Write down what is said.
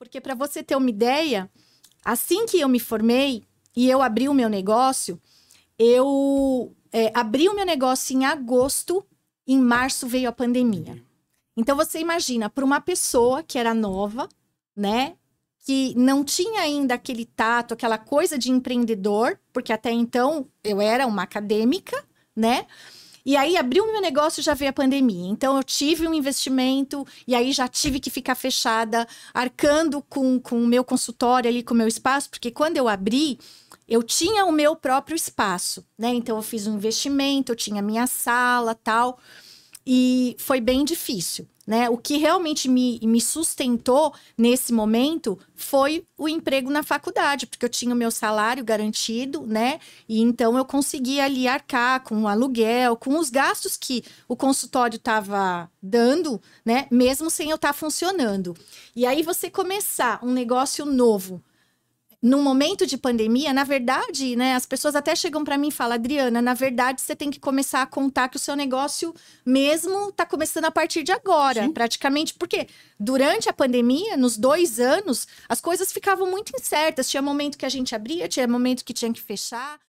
Porque para você ter uma ideia, assim que eu me formei e eu abri o meu negócio, eu é, abri o meu negócio em agosto, em março veio a pandemia. Então você imagina, para uma pessoa que era nova, né, que não tinha ainda aquele tato, aquela coisa de empreendedor, porque até então eu era uma acadêmica, né? E aí abriu meu negócio e já veio a pandemia. Então eu tive um investimento e aí já tive que ficar fechada, arcando com, com o meu consultório ali, com o meu espaço, porque quando eu abri, eu tinha o meu próprio espaço, né? Então eu fiz um investimento, eu tinha minha sala, tal e foi bem difícil. Né? O que realmente me, me sustentou nesse momento foi o emprego na faculdade, porque eu tinha o meu salário garantido, né? E então eu conseguia ali arcar com o aluguel, com os gastos que o consultório estava dando, né? Mesmo sem eu estar tá funcionando. E aí você começar um negócio novo, num momento de pandemia, na verdade, né, as pessoas até chegam para mim e falam, Adriana, na verdade você tem que começar a contar que o seu negócio mesmo está começando a partir de agora, Sim. praticamente, porque durante a pandemia, nos dois anos, as coisas ficavam muito incertas. Tinha momento que a gente abria, tinha momento que tinha que fechar.